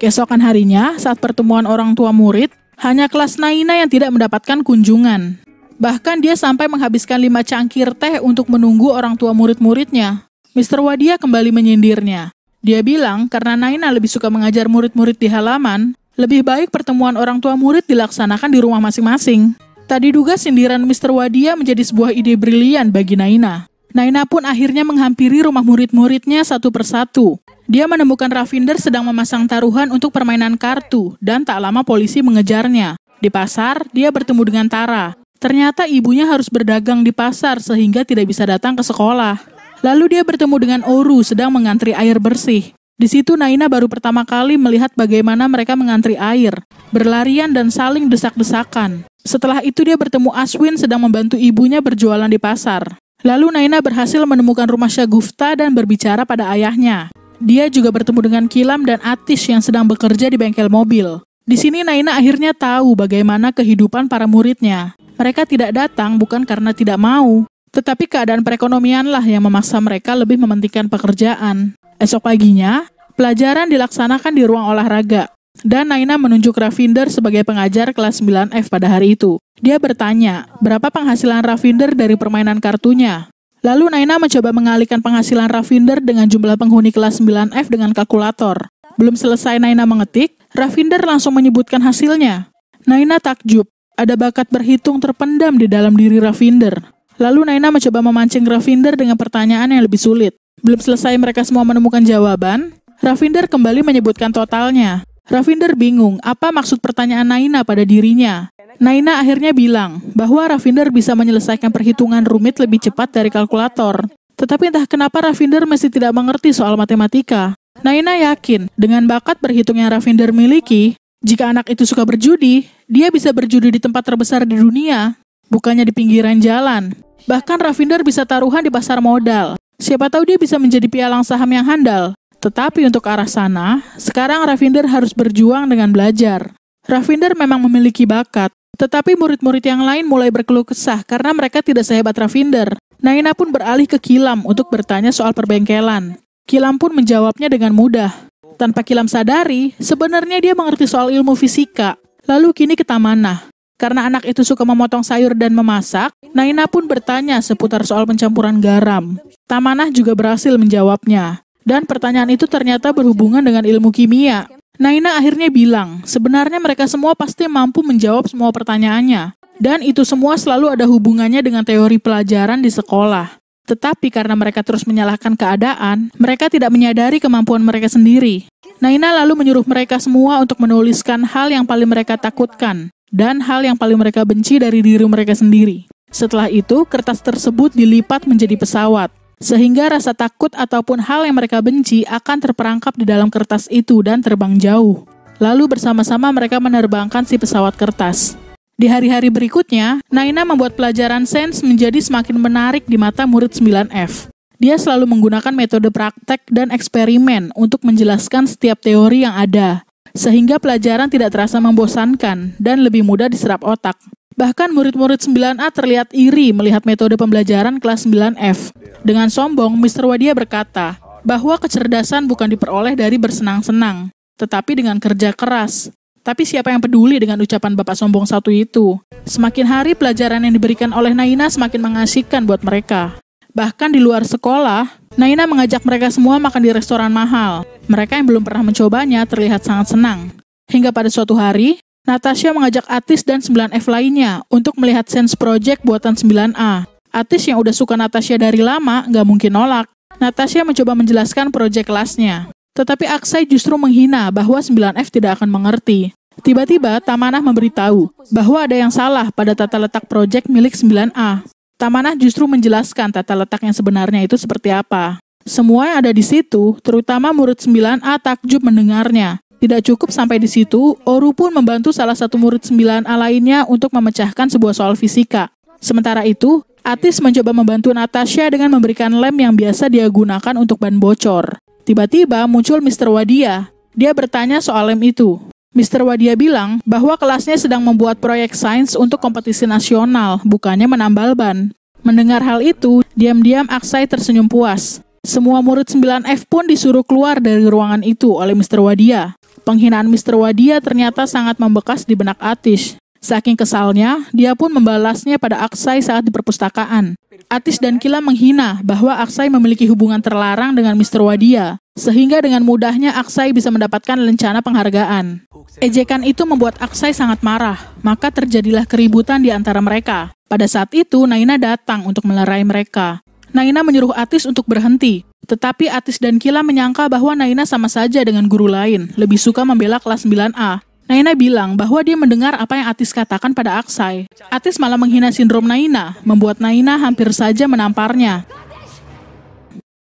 Keesokan harinya, saat pertemuan orang tua murid, hanya kelas Naina yang tidak mendapatkan kunjungan. Bahkan dia sampai menghabiskan lima cangkir teh untuk menunggu orang tua murid-muridnya. Mr. Wadia kembali menyindirnya. Dia bilang karena Naina lebih suka mengajar murid-murid di halaman, lebih baik pertemuan orang tua murid dilaksanakan di rumah masing-masing. Tadi duga sindiran Mr. Wadia menjadi sebuah ide brilian bagi Naina. Naina pun akhirnya menghampiri rumah murid-muridnya satu persatu. Dia menemukan Ravinder sedang memasang taruhan untuk permainan kartu dan tak lama polisi mengejarnya. Di pasar, dia bertemu dengan Tara. Ternyata ibunya harus berdagang di pasar sehingga tidak bisa datang ke sekolah. Lalu dia bertemu dengan Oru sedang mengantri air bersih. Di situ Naina baru pertama kali melihat bagaimana mereka mengantri air, berlarian dan saling desak-desakan. Setelah itu dia bertemu Aswin sedang membantu ibunya berjualan di pasar. Lalu Naina berhasil menemukan rumah Syagufta dan berbicara pada ayahnya. Dia juga bertemu dengan Kilam dan Atis yang sedang bekerja di bengkel mobil. Di sini Naina akhirnya tahu bagaimana kehidupan para muridnya. Mereka tidak datang bukan karena tidak mau, tetapi keadaan perekonomianlah yang memaksa mereka lebih mementingkan pekerjaan. Esok paginya, pelajaran dilaksanakan di ruang olahraga. Dan Naina menunjuk Ravinder sebagai pengajar kelas 9F pada hari itu. Dia bertanya, berapa penghasilan Ravinder dari permainan kartunya? Lalu Naina mencoba mengalihkan penghasilan Ravinder dengan jumlah penghuni kelas 9F dengan kalkulator. Belum selesai Naina mengetik, Ravinder langsung menyebutkan hasilnya. Naina takjub, ada bakat berhitung terpendam di dalam diri Ravinder. Lalu Naina mencoba memancing Ravinder dengan pertanyaan yang lebih sulit. Belum selesai mereka semua menemukan jawaban, Ravinder kembali menyebutkan totalnya. Ravinder bingung apa maksud pertanyaan Naina pada dirinya. Naina akhirnya bilang bahwa Ravinder bisa menyelesaikan perhitungan rumit lebih cepat dari kalkulator. Tetapi entah kenapa Ravinder masih tidak mengerti soal matematika. Naina yakin dengan bakat berhitung yang Ravinder miliki, jika anak itu suka berjudi, dia bisa berjudi di tempat terbesar di dunia, bukannya di pinggiran jalan. Bahkan Ravinder bisa taruhan di pasar modal. Siapa tahu dia bisa menjadi pialang saham yang handal. Tetapi untuk arah sana, sekarang Ravinder harus berjuang dengan belajar. Ravinder memang memiliki bakat, tetapi murid-murid yang lain mulai berkeluh kesah karena mereka tidak sehebat Ravinder. Naina pun beralih ke Kilam untuk bertanya soal perbengkelan. Kilam pun menjawabnya dengan mudah. Tanpa Kilam sadari, sebenarnya dia mengerti soal ilmu fisika. Lalu kini ke Tamanah. Karena anak itu suka memotong sayur dan memasak, Naina pun bertanya seputar soal pencampuran garam. Tamanah juga berhasil menjawabnya. Dan pertanyaan itu ternyata berhubungan dengan ilmu kimia. Naina akhirnya bilang, sebenarnya mereka semua pasti mampu menjawab semua pertanyaannya. Dan itu semua selalu ada hubungannya dengan teori pelajaran di sekolah. Tetapi karena mereka terus menyalahkan keadaan, mereka tidak menyadari kemampuan mereka sendiri. Naina lalu menyuruh mereka semua untuk menuliskan hal yang paling mereka takutkan dan hal yang paling mereka benci dari diri mereka sendiri. Setelah itu, kertas tersebut dilipat menjadi pesawat sehingga rasa takut ataupun hal yang mereka benci akan terperangkap di dalam kertas itu dan terbang jauh. Lalu bersama-sama mereka menerbangkan si pesawat kertas. Di hari-hari berikutnya, Naina membuat pelajaran sains menjadi semakin menarik di mata murid 9F. Dia selalu menggunakan metode praktek dan eksperimen untuk menjelaskan setiap teori yang ada, sehingga pelajaran tidak terasa membosankan dan lebih mudah diserap otak. Bahkan murid-murid 9A terlihat iri melihat metode pembelajaran kelas 9F. Dengan sombong, Mr. Wadia berkata bahwa kecerdasan bukan diperoleh dari bersenang-senang, tetapi dengan kerja keras. Tapi siapa yang peduli dengan ucapan Bapak Sombong satu itu? Semakin hari pelajaran yang diberikan oleh Naina semakin mengasihkan buat mereka. Bahkan di luar sekolah, Naina mengajak mereka semua makan di restoran mahal. Mereka yang belum pernah mencobanya terlihat sangat senang. Hingga pada suatu hari, Natasha mengajak Atis dan 9F lainnya untuk melihat Sense Project buatan 9A. Atis yang udah suka Natasha dari lama nggak mungkin nolak. Natasha mencoba menjelaskan proyek kelasnya. Tetapi Aksai justru menghina bahwa 9F tidak akan mengerti. Tiba-tiba Tamanah memberitahu bahwa ada yang salah pada tata letak proyek milik 9A. Tamanah justru menjelaskan tata letak yang sebenarnya itu seperti apa. Semua yang ada di situ, terutama murid 9A takjub mendengarnya. Tidak cukup sampai di situ, Oru pun membantu salah satu murid sembilan A lainnya untuk memecahkan sebuah soal fisika. Sementara itu, Atis mencoba membantu Natasha dengan memberikan lem yang biasa dia gunakan untuk ban bocor. Tiba-tiba muncul Mr. Wadia. Dia bertanya soal lem itu. Mr. Wadia bilang bahwa kelasnya sedang membuat proyek sains untuk kompetisi nasional, bukannya menambal ban. Mendengar hal itu, diam-diam Aksai tersenyum puas. Semua murid 9F pun disuruh keluar dari ruangan itu oleh Mr. Wadia. Penghinaan Mr. Wadia ternyata sangat membekas di benak Atis. Saking kesalnya, dia pun membalasnya pada Aksai saat di perpustakaan. Atis dan Kila menghina bahwa Aksai memiliki hubungan terlarang dengan Mr. Wadia, sehingga dengan mudahnya Aksai bisa mendapatkan lencana penghargaan. Ejekan itu membuat Aksai sangat marah, maka terjadilah keributan di antara mereka. Pada saat itu, Naina datang untuk melerai mereka. Naina menyuruh Atis untuk berhenti, tetapi Atis dan Kila menyangka bahwa Naina sama saja dengan guru lain, lebih suka membela kelas 9A. Naina bilang bahwa dia mendengar apa yang Atis katakan pada Aksai. Atis malah menghina sindrom Naina, membuat Naina hampir saja menamparnya.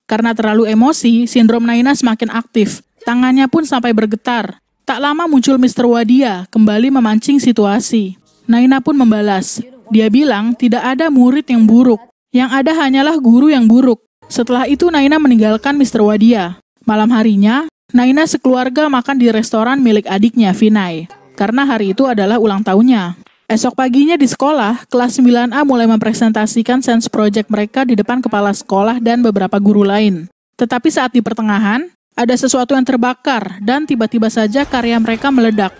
Karena terlalu emosi, sindrom Naina semakin aktif. Tangannya pun sampai bergetar. Tak lama muncul Mr. Wadia, kembali memancing situasi. Naina pun membalas. Dia bilang tidak ada murid yang buruk. Yang ada hanyalah guru yang buruk. Setelah itu Naina meninggalkan Mr. Wadia. Malam harinya, Naina sekeluarga makan di restoran milik adiknya, Vinay. Karena hari itu adalah ulang tahunnya. Esok paginya di sekolah, kelas 9A mulai mempresentasikan sense project mereka di depan kepala sekolah dan beberapa guru lain. Tetapi saat di pertengahan, ada sesuatu yang terbakar dan tiba-tiba saja karya mereka meledak.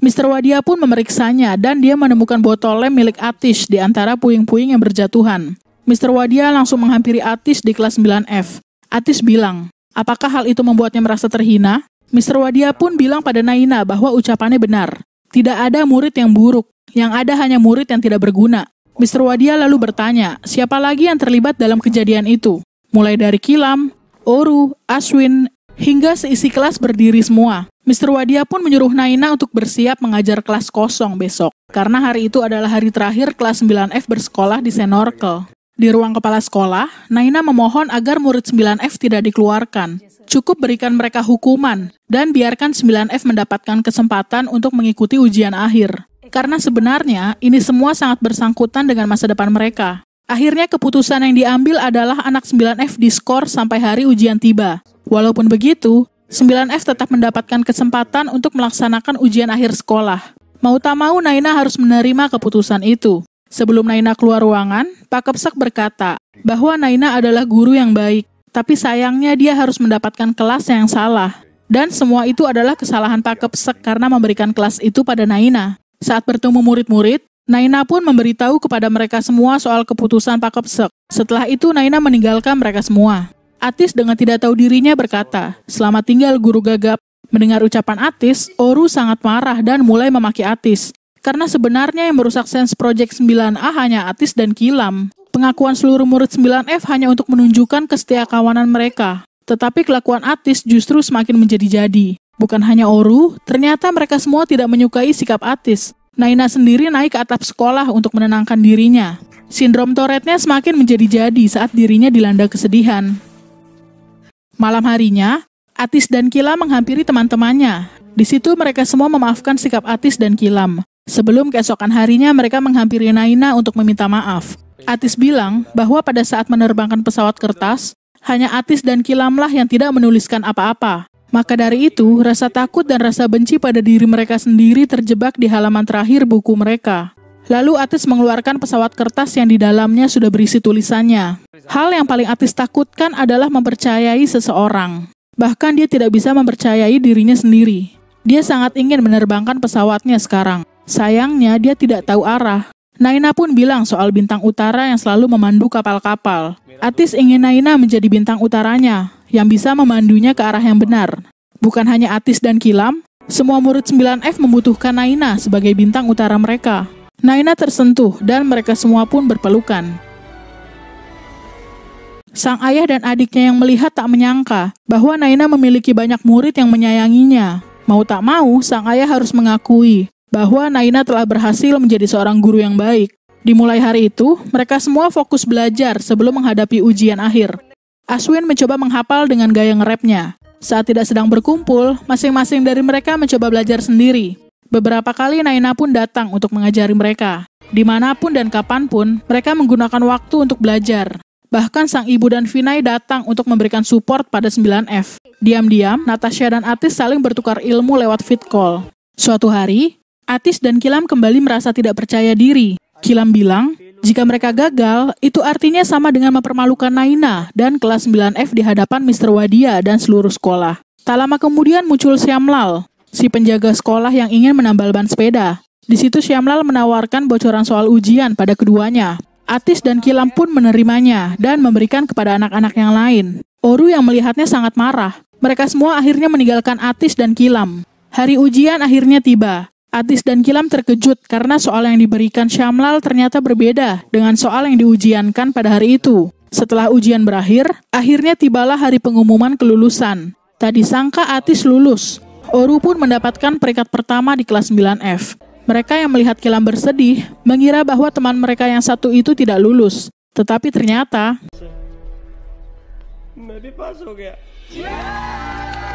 Mr. Wadia pun memeriksanya dan dia menemukan botol lem milik Atish di antara puing-puing yang berjatuhan. Mr. Wadia langsung menghampiri Atis di kelas 9F. Atis bilang, apakah hal itu membuatnya merasa terhina? Mr. Wadia pun bilang pada Naina bahwa ucapannya benar. Tidak ada murid yang buruk, yang ada hanya murid yang tidak berguna. Mr. Wadia lalu bertanya, siapa lagi yang terlibat dalam kejadian itu? Mulai dari Kilam, Oru, Aswin, hingga seisi kelas berdiri semua. Mr. Wadia pun menyuruh Naina untuk bersiap mengajar kelas kosong besok, karena hari itu adalah hari terakhir kelas 9F bersekolah di Senorkel. Di ruang kepala sekolah, Naina memohon agar murid 9F tidak dikeluarkan. Cukup berikan mereka hukuman dan biarkan 9F mendapatkan kesempatan untuk mengikuti ujian akhir. Karena sebenarnya ini semua sangat bersangkutan dengan masa depan mereka. Akhirnya keputusan yang diambil adalah anak 9F diskor sampai hari ujian tiba. Walaupun begitu, 9F tetap mendapatkan kesempatan untuk melaksanakan ujian akhir sekolah. Mau tak mau Naina harus menerima keputusan itu. Sebelum Naina keluar ruangan, Pak Kepsek berkata bahwa Naina adalah guru yang baik, tapi sayangnya dia harus mendapatkan kelas yang salah. Dan semua itu adalah kesalahan Pak Kepsek karena memberikan kelas itu pada Naina. Saat bertemu murid-murid, Naina pun memberitahu kepada mereka semua soal keputusan Pak Kepsek. Setelah itu Naina meninggalkan mereka semua. Atis dengan tidak tahu dirinya berkata, Selamat tinggal guru gagap. Mendengar ucapan Atis, Oru sangat marah dan mulai memaki Atis karena sebenarnya yang merusak Sense Project 9A hanya Atis dan Kilam. Pengakuan seluruh murid 9F hanya untuk menunjukkan kawanan mereka. Tetapi kelakuan Atis justru semakin menjadi-jadi. Bukan hanya Oru, ternyata mereka semua tidak menyukai sikap Atis. Naina sendiri naik ke atap sekolah untuk menenangkan dirinya. Sindrom Tourette-nya semakin menjadi-jadi saat dirinya dilanda kesedihan. Malam harinya, Atis dan Kilam menghampiri teman-temannya. Di situ mereka semua memaafkan sikap Atis dan Kilam. Sebelum keesokan harinya, mereka menghampiri Naina untuk meminta maaf. Atis bilang bahwa pada saat menerbangkan pesawat kertas, hanya Atis dan Kilamlah yang tidak menuliskan apa-apa. Maka dari itu, rasa takut dan rasa benci pada diri mereka sendiri terjebak di halaman terakhir buku mereka. Lalu Atis mengeluarkan pesawat kertas yang di dalamnya sudah berisi tulisannya. Hal yang paling Atis takutkan adalah mempercayai seseorang. Bahkan dia tidak bisa mempercayai dirinya sendiri. Dia sangat ingin menerbangkan pesawatnya sekarang. Sayangnya dia tidak tahu arah. Naina pun bilang soal bintang utara yang selalu memandu kapal-kapal. Atis ingin Naina menjadi bintang utaranya, yang bisa memandunya ke arah yang benar. Bukan hanya Atis dan Kilam, semua murid 9F membutuhkan Naina sebagai bintang utara mereka. Naina tersentuh dan mereka semua pun berpelukan. Sang ayah dan adiknya yang melihat tak menyangka bahwa Naina memiliki banyak murid yang menyayanginya. Mau tak mau, sang ayah harus mengakui bahwa Naina telah berhasil menjadi seorang guru yang baik. Dimulai hari itu, mereka semua fokus belajar sebelum menghadapi ujian akhir. Aswin mencoba menghafal dengan gaya ngerapnya. Saat tidak sedang berkumpul, masing-masing dari mereka mencoba belajar sendiri. Beberapa kali Naina pun datang untuk mengajari mereka. Dimanapun dan kapanpun, mereka menggunakan waktu untuk belajar. Bahkan sang ibu dan Vinay datang untuk memberikan support pada 9F. Diam-diam, Natasha dan Atis saling bertukar ilmu lewat fit call. Suatu hari, Atis dan Kilam kembali merasa tidak percaya diri. Kilam bilang, jika mereka gagal, itu artinya sama dengan mempermalukan Naina dan kelas 9F di hadapan Mr. Wadia dan seluruh sekolah. Tak lama kemudian muncul Syamlal, si penjaga sekolah yang ingin menambal ban sepeda. Di situ Syamlal menawarkan bocoran soal ujian pada keduanya. Atis dan Kilam pun menerimanya dan memberikan kepada anak-anak yang lain. Oru yang melihatnya sangat marah. Mereka semua akhirnya meninggalkan Atis dan Kilam. Hari ujian akhirnya tiba. Atis dan Kilam terkejut karena soal yang diberikan Syamlal ternyata berbeda dengan soal yang diujiankan pada hari itu. Setelah ujian berakhir, akhirnya tibalah hari pengumuman kelulusan. Tadi sangka Atis lulus. Oru pun mendapatkan peringkat pertama di kelas 9F. Mereka yang melihat Kilam bersedih mengira bahwa teman mereka yang satu itu tidak lulus. Tetapi ternyata... Yeah!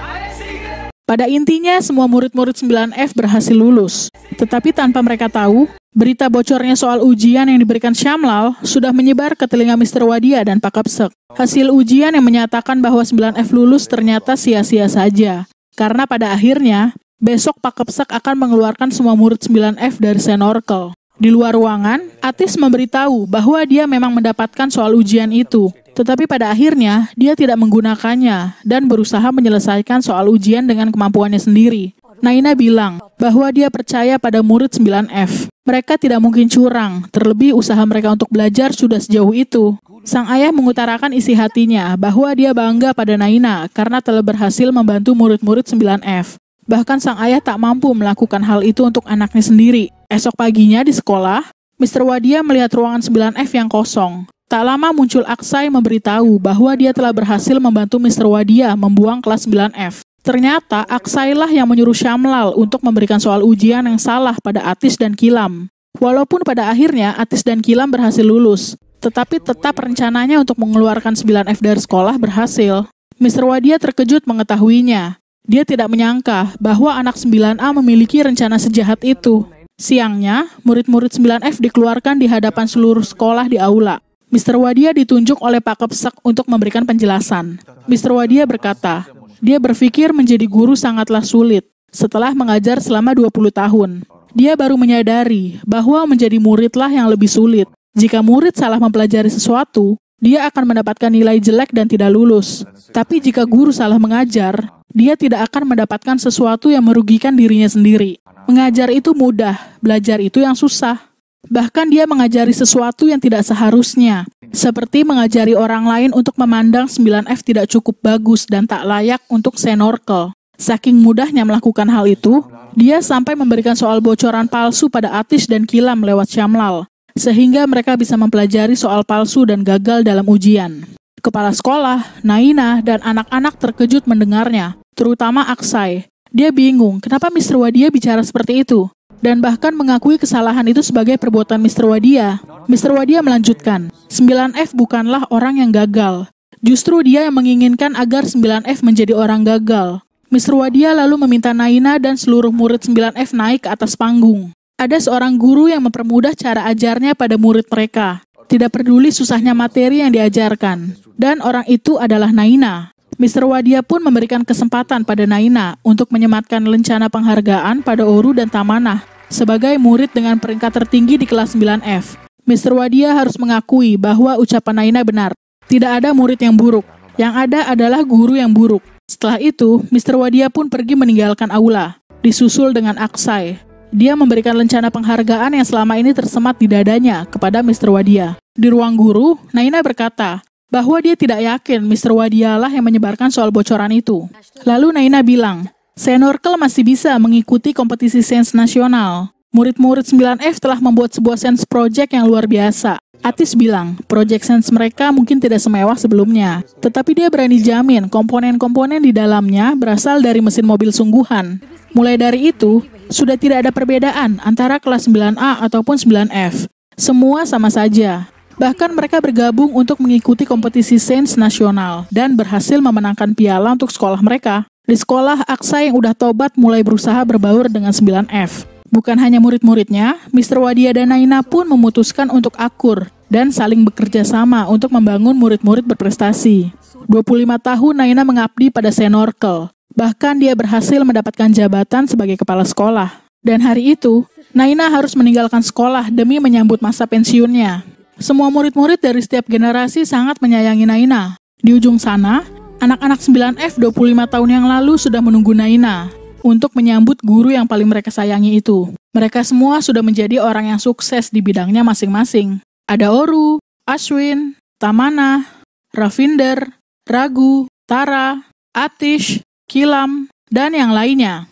Pada intinya, semua murid-murid 9F berhasil lulus. Tetapi tanpa mereka tahu, berita bocornya soal ujian yang diberikan Syamlau sudah menyebar ke telinga Mr. Wadia dan Pak Kapsek. Hasil ujian yang menyatakan bahwa 9F lulus ternyata sia-sia saja. Karena pada akhirnya, besok Pak Kapsek akan mengeluarkan semua murid 9F dari Senorkel. Di luar ruangan, Atis memberitahu bahwa dia memang mendapatkan soal ujian itu, tetapi pada akhirnya, dia tidak menggunakannya dan berusaha menyelesaikan soal ujian dengan kemampuannya sendiri. Naina bilang bahwa dia percaya pada murid 9F. Mereka tidak mungkin curang, terlebih usaha mereka untuk belajar sudah sejauh itu. Sang ayah mengutarakan isi hatinya bahwa dia bangga pada Naina karena telah berhasil membantu murid-murid 9F. Bahkan sang ayah tak mampu melakukan hal itu untuk anaknya sendiri. Esok paginya di sekolah, Mr. Wadia melihat ruangan 9F yang kosong. Tak lama muncul Aksai memberitahu bahwa dia telah berhasil membantu Mr. Wadia membuang kelas 9F. Ternyata Aksailah yang menyuruh Syamlal untuk memberikan soal ujian yang salah pada Atis dan Kilam. Walaupun pada akhirnya Atis dan Kilam berhasil lulus, tetapi tetap rencananya untuk mengeluarkan 9F dari sekolah berhasil. Mr. Wadia terkejut mengetahuinya. Dia tidak menyangka bahwa anak 9A memiliki rencana sejahat itu. Siangnya, murid-murid 9F dikeluarkan di hadapan seluruh sekolah di aula. Mr. Wadia ditunjuk oleh Pak Kepsek untuk memberikan penjelasan. Mr. Wadia berkata, dia berpikir menjadi guru sangatlah sulit setelah mengajar selama 20 tahun. Dia baru menyadari bahwa menjadi muridlah yang lebih sulit. Jika murid salah mempelajari sesuatu, dia akan mendapatkan nilai jelek dan tidak lulus. Tapi jika guru salah mengajar, dia tidak akan mendapatkan sesuatu yang merugikan dirinya sendiri. Mengajar itu mudah, belajar itu yang susah. Bahkan dia mengajari sesuatu yang tidak seharusnya, seperti mengajari orang lain untuk memandang 9F tidak cukup bagus dan tak layak untuk senorkel. Saking mudahnya melakukan hal itu, dia sampai memberikan soal bocoran palsu pada Atis dan Kilam lewat Syamlal, sehingga mereka bisa mempelajari soal palsu dan gagal dalam ujian. Kepala sekolah, Naina, dan anak-anak terkejut mendengarnya, terutama Aksai. Dia bingung kenapa Mr. Wadia bicara seperti itu dan bahkan mengakui kesalahan itu sebagai perbuatan Mr. Wadia. Mr. Wadia melanjutkan, 9F bukanlah orang yang gagal. Justru dia yang menginginkan agar 9F menjadi orang gagal. Mr. Wadia lalu meminta Naina dan seluruh murid 9F naik ke atas panggung. Ada seorang guru yang mempermudah cara ajarnya pada murid mereka. Tidak peduli susahnya materi yang diajarkan. Dan orang itu adalah Naina. Mr. Wadia pun memberikan kesempatan pada Naina untuk menyematkan lencana penghargaan pada Oru dan Tamanah sebagai murid dengan peringkat tertinggi di kelas 9F. Mr. Wadia harus mengakui bahwa ucapan Naina benar. Tidak ada murid yang buruk. Yang ada adalah guru yang buruk. Setelah itu, Mr. Wadia pun pergi meninggalkan aula, disusul dengan Aksai. Dia memberikan lencana penghargaan yang selama ini tersemat di dadanya kepada Mr. Wadia. Di ruang guru, Naina berkata bahwa dia tidak yakin Mr. lah yang menyebarkan soal bocoran itu. Lalu Naina bilang, Senorkel masih bisa mengikuti kompetisi sains nasional. Murid-murid 9F telah membuat sebuah sains project yang luar biasa. Atis bilang, project sains mereka mungkin tidak semewah sebelumnya, tetapi dia berani jamin komponen-komponen di dalamnya berasal dari mesin mobil sungguhan. Mulai dari itu, sudah tidak ada perbedaan antara kelas 9A ataupun 9F. Semua sama saja. Bahkan mereka bergabung untuk mengikuti kompetisi sains nasional dan berhasil memenangkan piala untuk sekolah mereka. Di sekolah, Aksa yang udah tobat mulai berusaha berbaur dengan 9F. Bukan hanya murid-muridnya, Mr. Wadia dan Naina pun memutuskan untuk akur dan saling bekerja sama untuk membangun murid-murid berprestasi. 25 tahun Naina mengabdi pada Senorkel. Bahkan dia berhasil mendapatkan jabatan sebagai kepala sekolah. Dan hari itu, Naina harus meninggalkan sekolah demi menyambut masa pensiunnya. Semua murid-murid dari setiap generasi sangat menyayangi Naina. Di ujung sana, Anak-anak 9F 25 tahun yang lalu sudah menunggu Naina untuk menyambut guru yang paling mereka sayangi itu. Mereka semua sudah menjadi orang yang sukses di bidangnya masing-masing. Ada Oru, Ashwin, Tamana, Ravinder, Ragu, Tara, Atish, Kilam, dan yang lainnya.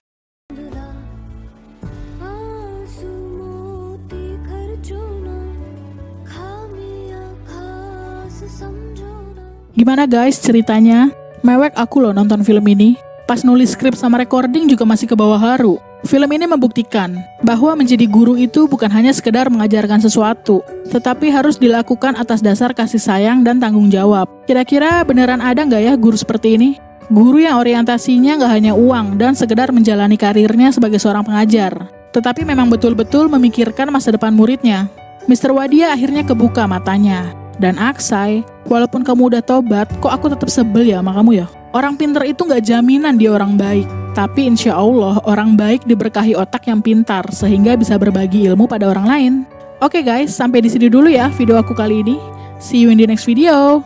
Gimana guys ceritanya? Mewek aku loh nonton film ini. Pas nulis skrip sama recording juga masih ke bawah haru. Film ini membuktikan bahwa menjadi guru itu bukan hanya sekedar mengajarkan sesuatu, tetapi harus dilakukan atas dasar kasih sayang dan tanggung jawab. Kira-kira beneran ada nggak ya guru seperti ini? Guru yang orientasinya nggak hanya uang dan sekedar menjalani karirnya sebagai seorang pengajar, tetapi memang betul-betul memikirkan masa depan muridnya. Mr. Wadia akhirnya kebuka matanya dan Aksai, walaupun kamu udah tobat, kok aku tetap sebel ya sama kamu ya? Orang pinter itu nggak jaminan dia orang baik. Tapi insya Allah, orang baik diberkahi otak yang pintar, sehingga bisa berbagi ilmu pada orang lain. Oke okay guys, sampai di sini dulu ya video aku kali ini. See you in the next video.